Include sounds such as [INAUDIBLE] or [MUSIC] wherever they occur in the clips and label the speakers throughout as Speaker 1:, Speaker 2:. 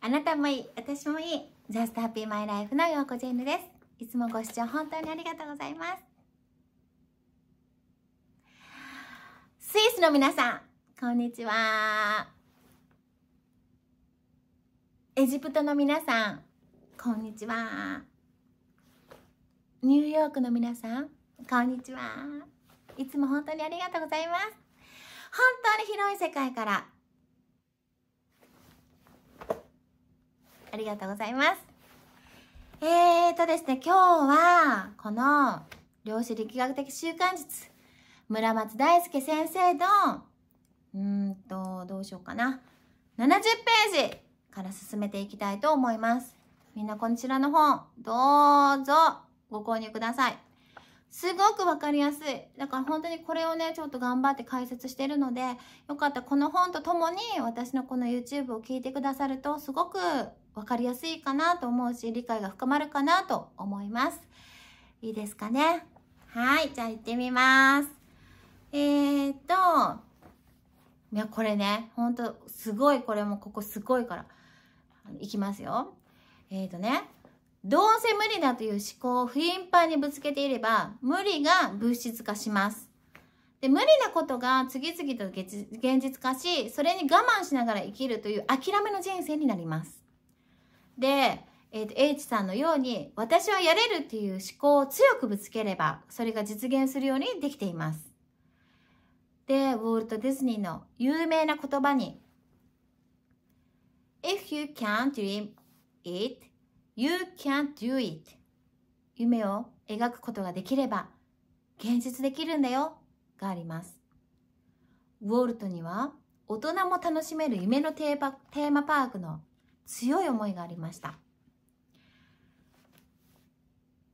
Speaker 1: あなたもいい、私もいい、ザスタハッピーマイライフのようこジェンヌです。いつもご視聴本当にありがとうございます。スイスの皆さん、こんにちは。エジプトの皆さん、こんにちは。ニューヨークの皆さん、こんにちは。いつも本当にありがとうございます。本当に広い世界からありがとうございます。えーとですね、今日は、この、量子力学的習慣術、村松大輔先生の、うんと、どうしようかな。70ページから進めていきたいと思います。みんなこちらの本、どうぞご購入ください。すごくわかりやすい。だから本当にこれをね、ちょっと頑張って解説してるので、よかったらこの本とともに私のこの YouTube を聞いてくださるとすごく分かりやすいかなと思うし理解が深まるかなと思いますいいですかねはいじゃあ行ってみますえー、っといやこれねほんとすごいこれもここすごいからいきますよえー、っとねどうせ無理だという思考を不頻繁にぶつけていれば無理が物質化しますで無理なことが次々と現実化しそれに我慢しながら生きるという諦めの人生になりますで、えーと、H さんのように私はやれるっていう思考を強くぶつければそれが実現するようにできています。で、ウォルト・ディズニーの有名な言葉に If you can't dream it, you can't do it 夢を描くことができれば現実できるんだよがあります。ウォルトには大人も楽しめる夢のテーマパークの強い思いがありました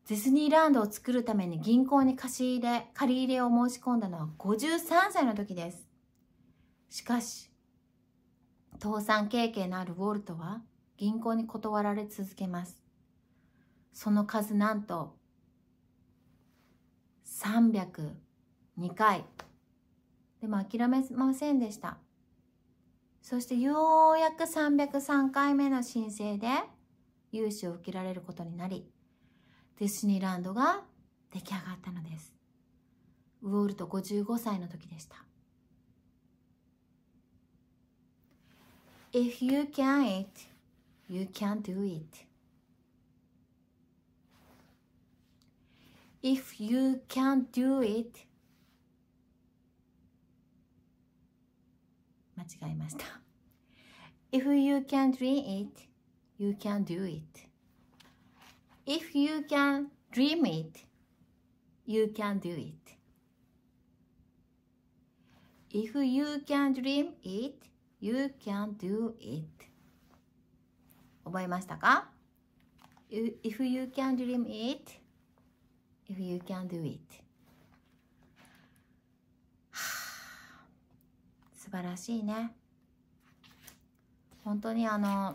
Speaker 1: ディズニーランドを作るために銀行に貸し入れ借り入れを申し込んだのは53歳の時ですしかし倒産経験のあるウォルトは銀行に断られ続けますその数なんと302回でも諦めませんでしたそしてようやく303回目の申請で融資を受けられることになり、ディズニーランドが出来上がったのです。ウォルト55歳の時でした。If you can it, you can do it. If you can do it, 間違えました If you can dream it, you can do it If you can dream it, you can do it If you can dream it, you can do it 覚えましたか If you can dream it, if you can do it 素晴らしいね本当にあの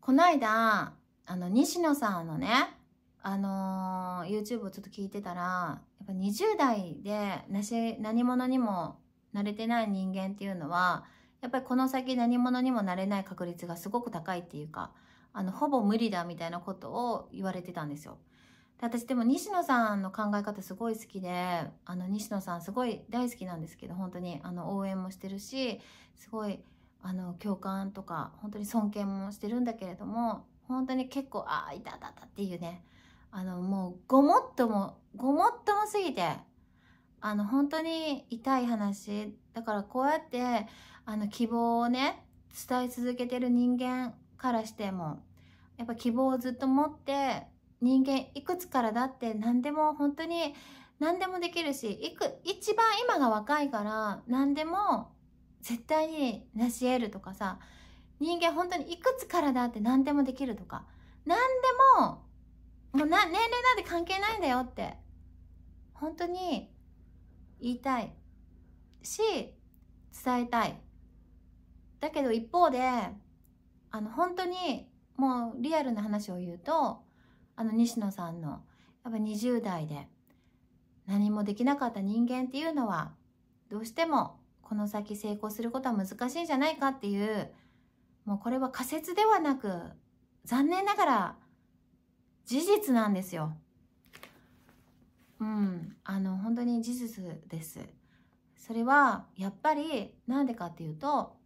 Speaker 1: この間あの西野さんのねあのー、YouTube をちょっと聞いてたらやっぱ20代でなし何者にもなれてない人間っていうのはやっぱりこの先何者にもなれない確率がすごく高いっていうかあのほぼ無理だみたいなことを言われてたんですよ。で私でも西野さんの考え方すごい好きであの西野さんすごい大好きなんですけど本当にあの応援もしてるしすごいあの共感とか本当に尊敬もしてるんだけれども本当に結構ああいたたたっていうねあのもうごもっともごもっともすぎてあの本当に痛い話だからこうやってあの希望をね伝え続けてる人間からしてもやっぱ希望をずっと持って人間いくつからだって何でも本当に何でもできるしいく一番今が若いから何でも絶対に成し得るとかさ人間本当にいくつからだって何でもできるとか何でももうな年齢なんて関係ないんだよって本当に言いたいし伝えたいだけど一方であの本当にもうリアルな話を言うとあの西野さんのやっぱ20代で何もできなかった人間っていうのはどうしてもこの先成功することは難しいんじゃないかっていうもうこれは仮説ではなく残念ながら事実なんですよ。うん、あの本当に事実です。それはやっぱりなんでかっていうと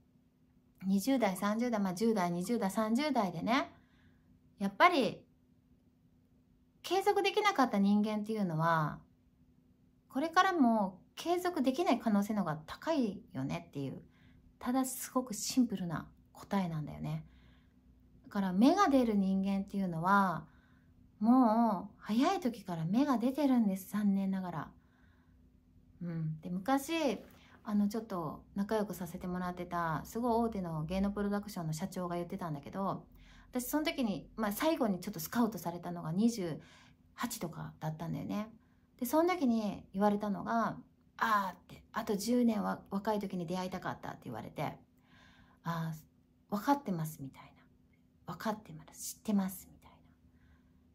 Speaker 1: 20代30代、まあ、10代20代30代でねやっぱり継続できなかった人間っていうのはこれからも継続できない可能性の方が高いよねっていうただすごくシンプルな答えなんだよねだから芽が出る人間っていうのはもう早い時から芽が出てるんです残念ながら。うん、で昔あのちょっと仲良くさせてもらってたすごい大手の芸能プロダクションの社長が言ってたんだけど私その時に、まあ、最後にちょっとスカウトされたのが28とかだったんだよねでその時に言われたのが「ああ」って「あと10年は若い時に出会いたかった」って言われて「ああ分かってます」みたいな「分かってます知ってます」みたいな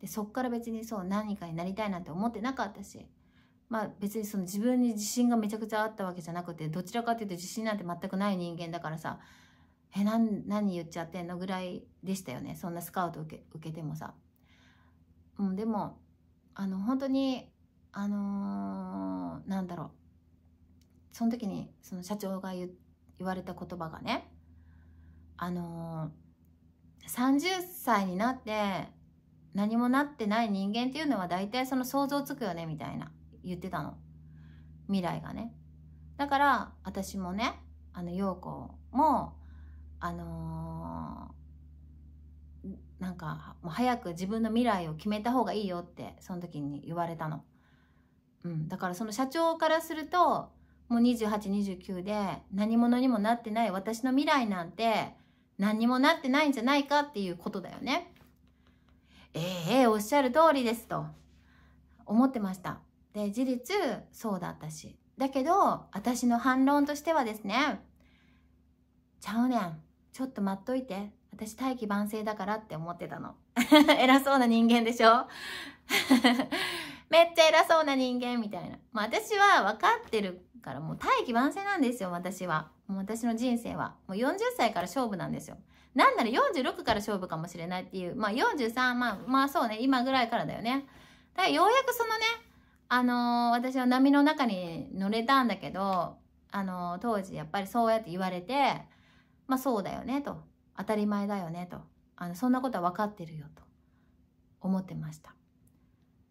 Speaker 1: でそっから別にそう何かになりたいなんて思ってなかったしまあ別にその自分に自信がめちゃくちゃあったわけじゃなくてどちらかというと自信なんて全くない人間だからさえなん何言っちゃってんのぐらいでしたよねそんなスカウト受け受けてもさ、うん、でもあの本当にあのー、なんだろうその時にその社長が言われた言葉がねあのー、30歳になって何もなってない人間っていうのは大体その想像つくよねみたいな言ってたの未来がねだから私もねあの陽子もあのー、なんかもう早く自分の未来を決めた方がいいよってその時に言われたの、うん、だからその社長からするともう2829で何者にもなってない私の未来なんて何にもなってないんじゃないかっていうことだよねええー、おっしゃる通りですと思ってましたで事実そうだったしだけど私の反論としてはですねちゃうねんちょっと待っといて。私大器晩成だからって思ってたの。[LAUGHS] 偉そうな人間でしょ [LAUGHS] めっちゃ偉そうな人間みたいな。まあ私は分かってるからもう大器晩成なんですよ、私は。もう私の人生は。もう40歳から勝負なんですよ。なんなら46から勝負かもしれないっていう。まあ43、まあ、まあそうね、今ぐらいからだよね。だからようやくそのね、あのー、私は波の中に乗れたんだけど、あのー、当時やっぱりそうやって言われて、まあそうだよねと当たり前だよねとあのそんなことは分かってるよと思ってました。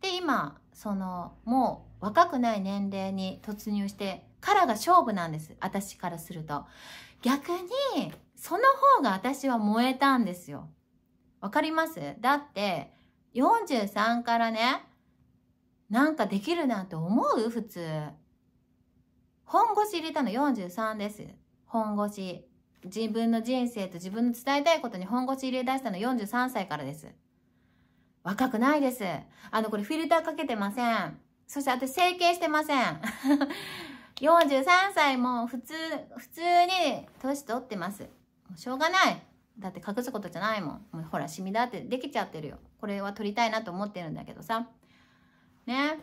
Speaker 1: で今そのもう若くない年齢に突入してからが勝負なんです私からすると逆にその方が私は燃えたんですよわかりますだって43からねなんかできるなんて思う普通本腰入れたの43です本腰自分の人生と自分の伝えたいことに本腰入れ出したの43歳からです。若くないです。あの、これフィルターかけてません。そして私整形してません。43 [LAUGHS] 歳も普通、普通に年取ってます。しょうがない。だって隠すことじゃないもん。もうほら、シミだってできちゃってるよ。これは取りたいなと思ってるんだけどさ。ね。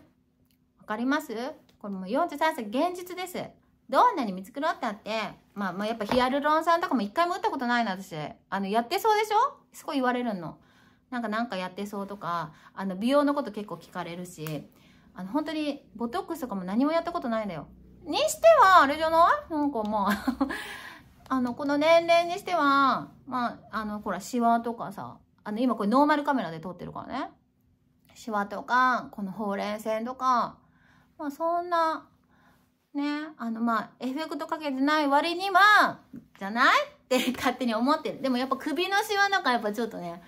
Speaker 1: わかりますこれもう43歳現実です。どんなに見繕ったって、まあ、まあやっぱヒアルロン酸とかも一回も打ったことないな、私。あの、やってそうでしょすごい言われるの。なんかなんかやってそうとか、あの、美容のこと結構聞かれるし、あの、本当に、ボトックスとかも何もやったことないんだよ。にしては、あれじゃないなんかもう [LAUGHS] あの、この年齢にしては、まあ、あの、ほら、シワとかさ、あの、今これノーマルカメラで撮ってるからね。シワとか、このほうれい線とか、まあ、そんな、ね、あのまあ、エフェクトかけてない割には、じゃないって勝手に思ってる。でもやっぱ首のシワなんかやっぱちょっとね、やっ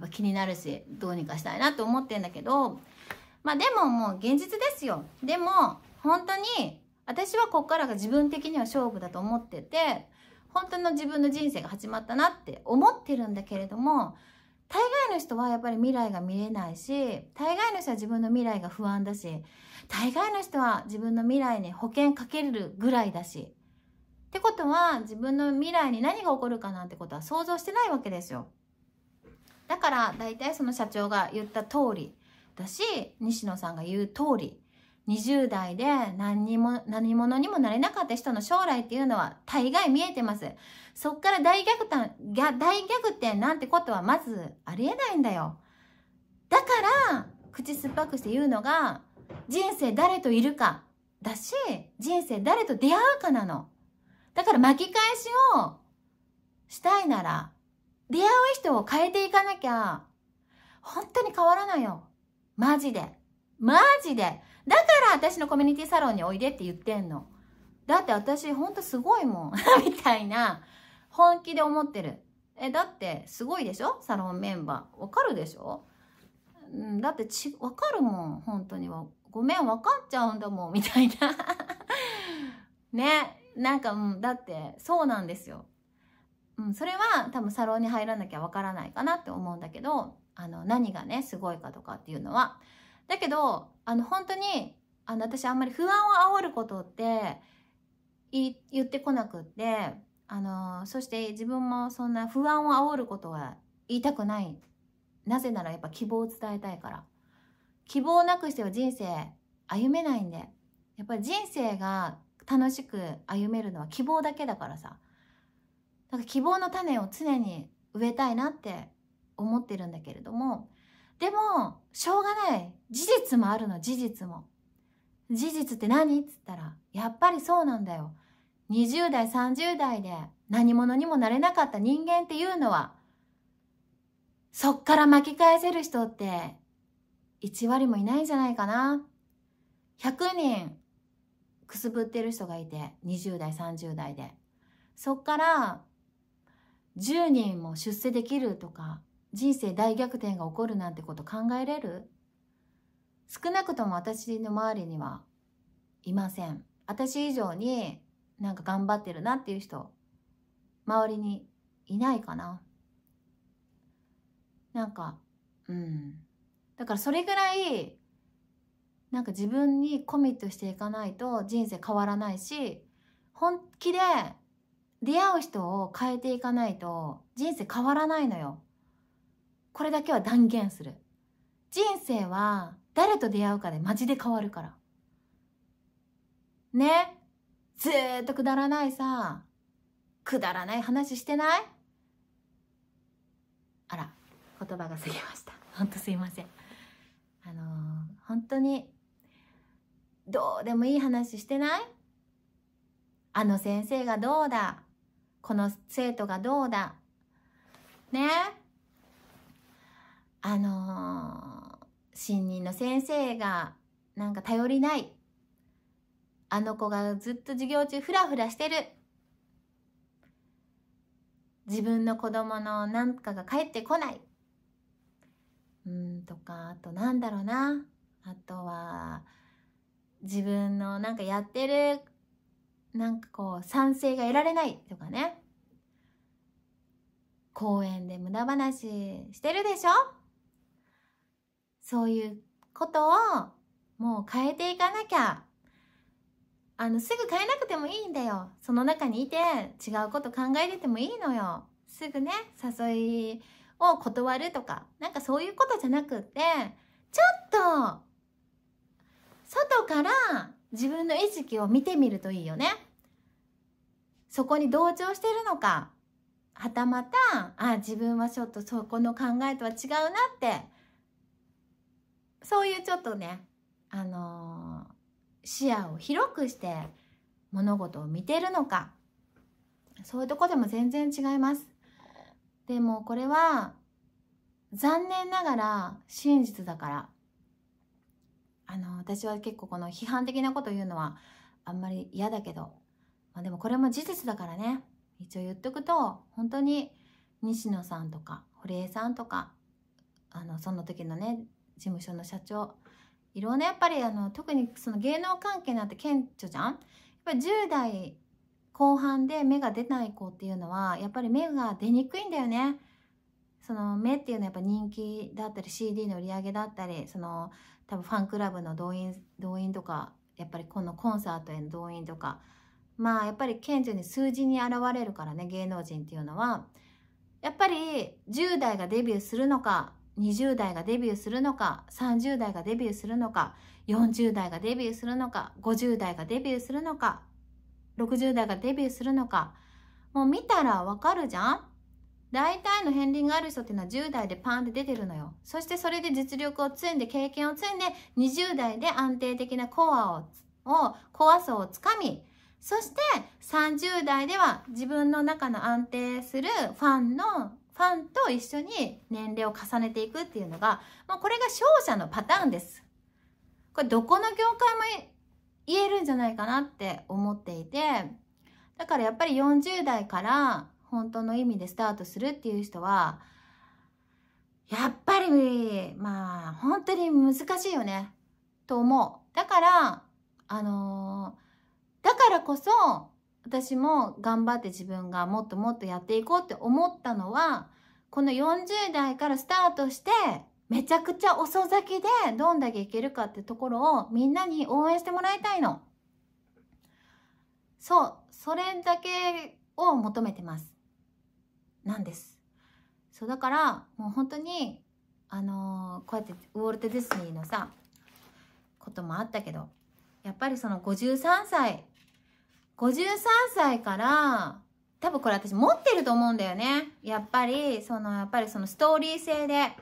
Speaker 1: ぱ気になるし、どうにかしたいなって思ってんだけど、まあでももう現実ですよ。でも、本当に、私はこっからが自分的には勝負だと思ってて、本当の自分の人生が始まったなって思ってるんだけれども、大概の人はやっぱり未来が見れないし、大概の人は自分の未来が不安だし、大概の人は自分の未来に保険かけるぐらいだし。ってことは自分の未来に何が起こるかなんてことは想像してないわけですよ。だから大体その社長が言った通りだし、西野さんが言う通り、20代で何にも、何者にもなれなかった人の将来っていうのは大概見えてます。そっから大逆転、大逆転なんてことはまずありえないんだよ。だから、口酸っぱくして言うのが、人生誰といるかだし、人生誰と出会うかなの。だから巻き返しをしたいなら、出会う人を変えていかなきゃ、本当に変わらないよ。マジで。マジで。だから私のコミュニティサロンにおいでって言ってんの。だって私本当すごいもん。[LAUGHS] みたいな、本気で思ってる。え、だってすごいでしょサロンメンバー。わかるでしょうん、だってち、わかるもん。本当には。ごめん、分かっちゃうんだもん、みたいな [LAUGHS] ね。なんか、うん、だって、そうなんですよ。うん、それは多分サロンに入らなきゃわからないかなって思うんだけど、あの、何がね、すごいかとかっていうのは。だけど、あの、本当に、あの、私あんまり不安を煽ることって言ってこなくって、あの、そして自分もそんな不安を煽ることは言いたくない。なぜならやっぱ希望を伝えたいから。希望なくしては人生歩めないんでやっぱり人生が楽しく歩めるのは希望だけだからさだから希望の種を常に植えたいなって思ってるんだけれどもでもしょうがない事実もあるの事実も事実って何っつったらやっぱりそうなんだよ20代30代で何者にもなれなかった人間っていうのはそっから巻き返せる人って1割もいないんじゃないかな。100人くすぶってる人がいて、20代、30代で。そっから10人も出世できるとか、人生大逆転が起こるなんてこと考えれる少なくとも私の周りにはいません。私以上になんか頑張ってるなっていう人、周りにいないかな。なんか、うん。だからそれぐらいなんか自分にコミットしていかないと人生変わらないし本気で出会う人を変えていかないと人生変わらないのよ。これだけは断言する。人生は誰と出会うかでマジで変わるから。ねずっとくだらないさ、くだらない話してないあら、言葉が過ぎました。ほんとすいません。あのー、本当にどうでもいい話してないあの先生がどうだこの生徒がどうだねあのー、新任の先生がなんか頼りないあの子がずっと授業中フラフラしてる自分の子供のなんかが帰ってこないうんとかあとなんだろうなあとは自分のなんかやってるなんかこう賛成が得られないとかね公園で無駄話してるでしょそういうことをもう変えていかなきゃあのすぐ変えなくてもいいんだよその中にいて違うこと考えててもいいのよすぐね誘いを断るとか、なんかそういうことじゃなくって、ちょっと、外から自分の意識を見てみるといいよね。そこに同調してるのか、はたまた、あ、自分はちょっとそこの考えとは違うなって、そういうちょっとね、あのー、視野を広くして物事を見てるのか、そういうとこでも全然違います。でもこれは残念ながら真実だからあの私は結構この批判的なこと言うのはあんまり嫌だけど、まあ、でもこれも事実だからね一応言っとくと本当に西野さんとか堀江さんとかあのその時のね事務所の社長いろんなやっぱりあの特にその芸能関係なんて顕著じゃんやっぱり10代後半で目が出ない子っていうのはやっぱり目が出にくいんだよね。その目っていうのはやっぱ人気だったり CD の売り上げだったりその多分ファンクラブの動員動員とかやっぱりこのコンサートへの動員とかまあやっぱり顕著に数字に現れるからね芸能人っていうのはやっぱり10代がデビューするのか20代がデビューするのか30代がデビューするのか40代がデビューするのか50代がデビューするのか60代がデビューするのかもう見たらわかるじゃん大体の片鱗がある人っていうのは10代でパンって出てるのよそしてそれで実力を積んで経験を積んで20代で安定的なコアをコア層をつかみそして30代では自分の中の安定するファンのファンと一緒に年齢を重ねていくっていうのが、まあ、これが勝者のパターンです。これどこの業界も言えるんじゃないかなって思っていてだからやっぱり40代から本当の意味でスタートするっていう人はやっぱりまあ本当に難しいよねと思うだからあのー、だからこそ私も頑張って自分がもっともっとやっていこうって思ったのはこの40代からスタートしてめちゃくちゃ遅咲きでどんだけいけるかってところをみんなに応援してもらいたいの。そう、それだけを求めてます。なんです。そう、だから、もう本当に、あのー、こうやってウォルト・ディスニーのさ、こともあったけど、やっぱりその53歳、53歳から、多分これ私持ってると思うんだよね。やっぱり、その、やっぱりそのストーリー性で、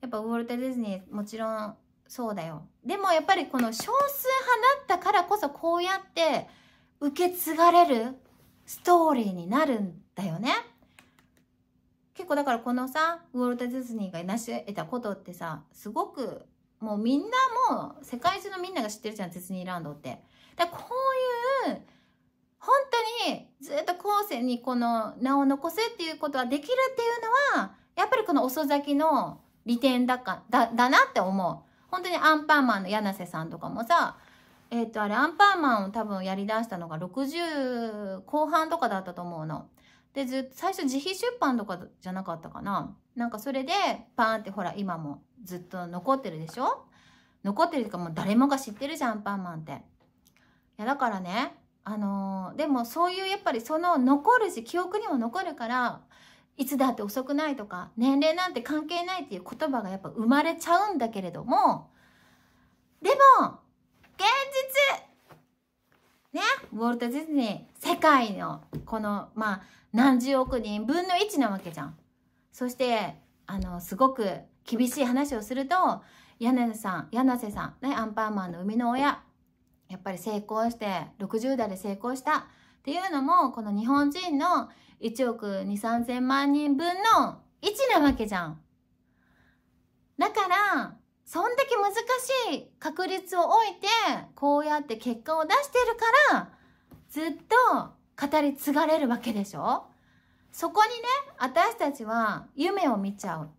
Speaker 1: やっぱウォルト・ディズニーもちろんそうだよでもやっぱりこの少数派だったからこそこうやって受け継がれるストーリーになるんだよね結構だからこのさウォルト・ディズニーが成し得たことってさすごくもうみんなもう世界中のみんなが知ってるじゃんディズニーランドってだこういう本当にずっと後世にこの名を残せっていうことはできるっていうのはやっぱりこの遅咲きの利点だかだだなって思う本当にアンパンマンの柳瀬さんとかもさえっ、ー、とあれアンパンマンを多分やりだしたのが60後半とかだったと思うの。でず最初自費出版とかじゃなかったかななんかそれでパーンってほら今もずっと残ってるでしょ残ってるっていうかもう誰もが知ってるじゃんアンパンマンって。いやだからねあのー、でもそういうやっぱりその残るし記憶にも残るからいつだって遅くないとか、年齢なんて関係ないっていう言葉がやっぱ生まれちゃうんだけれども、でも、現実ね、ウォルト・ディズニー、世界のこの、まあ、何十億人分の1なわけじゃん。そして、あの、すごく厳しい話をすると、柳さん、柳瀬さん、ね、アンパンマンの生みの親、やっぱり成功して、60代で成功したっていうのも、この日本人の1億2、3千万人分の1なわけじゃん。だから、そんだけ難しい確率を置いて、こうやって結果を出してるから、ずっと語り継がれるわけでしょそこにね、私たちは夢を見ちゃう。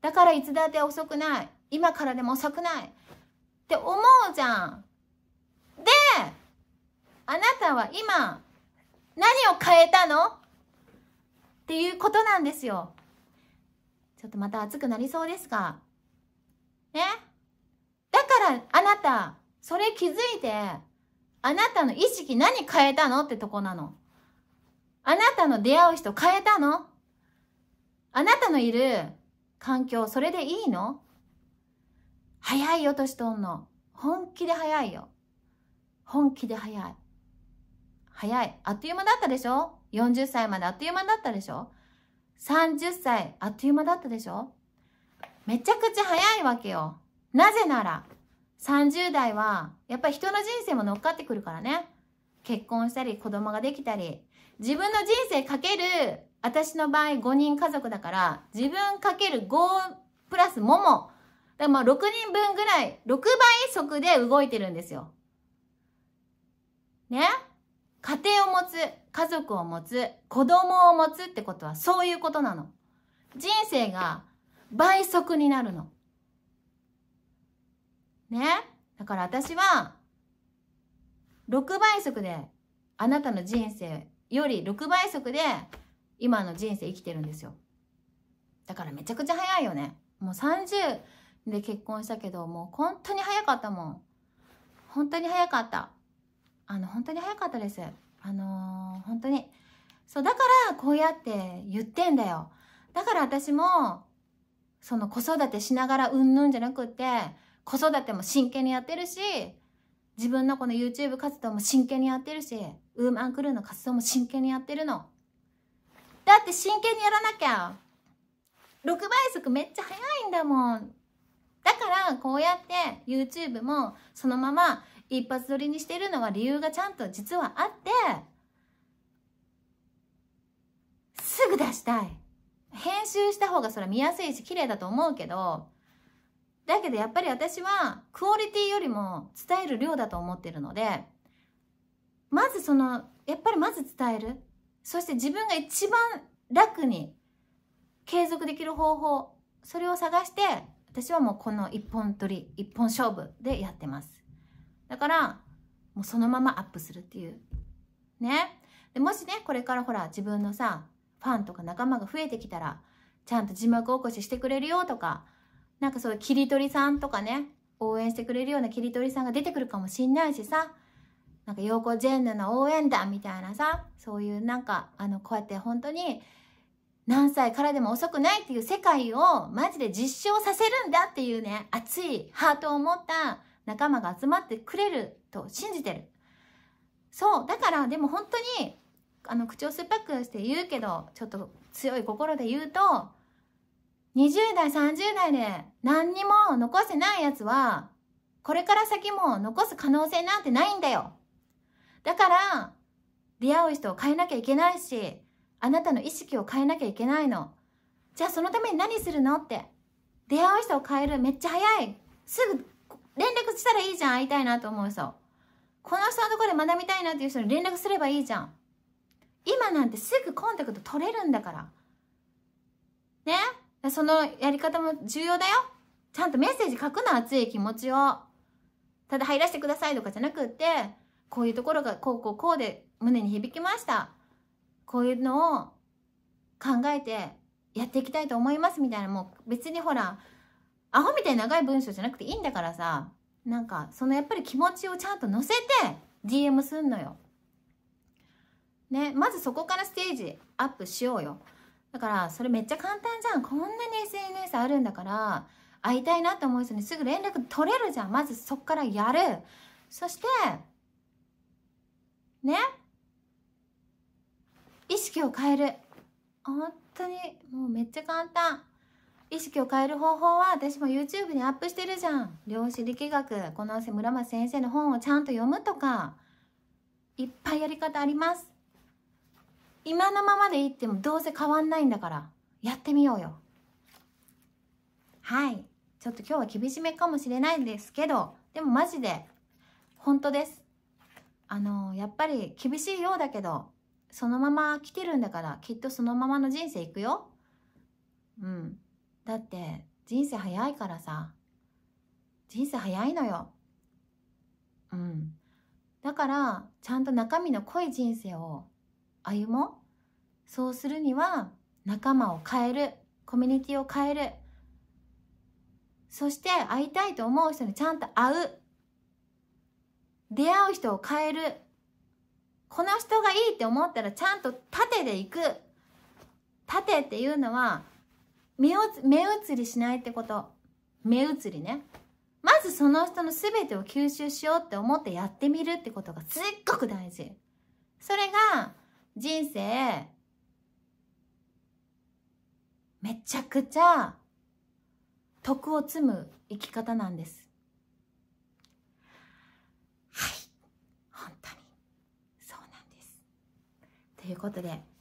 Speaker 1: だからいつだって遅くない。今からでも遅くない。って思うじゃん。で、あなたは今、何を変えたのっていうことなんですよ。ちょっとまた熱くなりそうですかねだからあなた、それ気づいて、あなたの意識何変えたのってとこなの。あなたの出会う人変えたのあなたのいる環境、それでいいの早いよ、年とんの。本気で早いよ。本気で早い。早い。あっという間だったでしょ ?40 歳まであっという間だったでしょ ?30 歳あっという間だったでしょめちゃくちゃ早いわけよ。なぜなら、30代は、やっぱり人の人生も乗っかってくるからね。結婚したり、子供ができたり。自分の人生かける、私の場合5人家族だから、自分かける5プラスもも。だからまあ6人分ぐらい、6倍速で動いてるんですよ。ね家庭を持つ、家族を持つ、子供を持つってことはそういうことなの。人生が倍速になるの。ね。だから私は、6倍速で、あなたの人生より6倍速で、今の人生生きてるんですよ。だからめちゃくちゃ早いよね。もう30で結婚したけど、もう本当に早かったもん。本当に早かった。あの本当に早かったですあのー、本当にそうだからこうやって言ってんだよだから私もその子育てしながらうんぬんじゃなくって子育ても真剣にやってるし自分のこの YouTube 活動も真剣にやってるしウーマンクルーの活動も真剣にやってるのだって真剣にやらなきゃ6倍速めっちゃ早いんだもんだからこうやって YouTube もそのまま一発撮りにしてるのは理由がちゃんと実はあってすぐ出したい編集した方がそれ見やすいし綺麗だと思うけどだけどやっぱり私はクオリティよりも伝える量だと思ってるのでまずそのやっぱりまず伝えるそして自分が一番楽に継続できる方法それを探して私はもうこの一本取り一本勝負でやってますだから、もうそのままアップするっていう。ね。でもしね、これからほら、自分のさ、ファンとか仲間が増えてきたら、ちゃんと字幕起こししてくれるよとか、なんかそういう切り取りさんとかね、応援してくれるような切り取りさんが出てくるかもしんないしさ、なんか陽子ジェンヌの応援団みたいなさ、そういうなんか、あの、こうやって本当に、何歳からでも遅くないっていう世界をマジで実証させるんだっていうね、熱いハートを持った仲間が集まってくれると信じてるそうだからでも本当にあの口を酸っぱくして言うけどちょっと強い心で言うと20代30代で何にも残してないやつはこれから先も残す可能性なんてないんだよだから出会う人を変えなきゃいけないしあなたの意識を変えなきゃいけないのじゃあそのために何するのって出会う人を変えるめっちゃ早いすぐ連絡したらいいじゃん、会いたいなと思う人。この人のところで学びたいなっていう人に連絡すればいいじゃん。今なんてすぐコンタクト取れるんだから。ねそのやり方も重要だよ。ちゃんとメッセージ書くの、熱い気持ちを。ただ入らせてくださいとかじゃなくって、こういうところがこうこうこうで胸に響きました。こういうのを考えてやっていきたいと思いますみたいな、もう別にほら、アホみたいに長い文章じゃなくていいんだからさ、なんか、そのやっぱり気持ちをちゃんと乗せて DM すんのよ。ね、まずそこからステージアップしようよ。だから、それめっちゃ簡単じゃん。こんなに SNS あるんだから、会いたいなって思う人にすぐ連絡取れるじゃん。まずそこからやる。そして、ね、意識を変える。本当に、もうめっちゃ簡単。意識を変える方法は私も YouTube にアップしてるじゃん量子力学この瀬村松先生の本をちゃんと読むとかいっぱいやり方あります今のままでいってもどうせ変わんないんだからやってみようよはいちょっと今日は厳しめかもしれないんですけどでもマジで本当ですあのやっぱり厳しいようだけどそのまま来てるんだからきっとそのままの人生いくようんだって人生早いからさ。人生早いのよ。うん。だから、ちゃんと中身の濃い人生を歩もう。そうするには、仲間を変える。コミュニティを変える。そして、会いたいと思う人にちゃんと会う。出会う人を変える。この人がいいって思ったらちゃんと縦で行く。縦っていうのは目移りしないってこと目移りねまずその人の全てを吸収しようって思ってやってみるってことがすっごく大事それが人生めちゃくちゃ徳を積む生き方なんですはい本当にそうなんですということで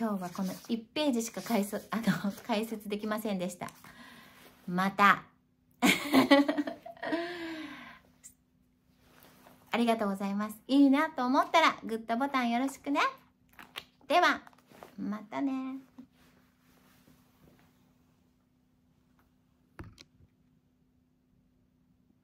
Speaker 1: 今日はこの1ページしか解説 [LAUGHS] あの解説できませんでしたまた [LAUGHS] ありがとうございますいいなと思ったらグッドボタンよろしくねではまたね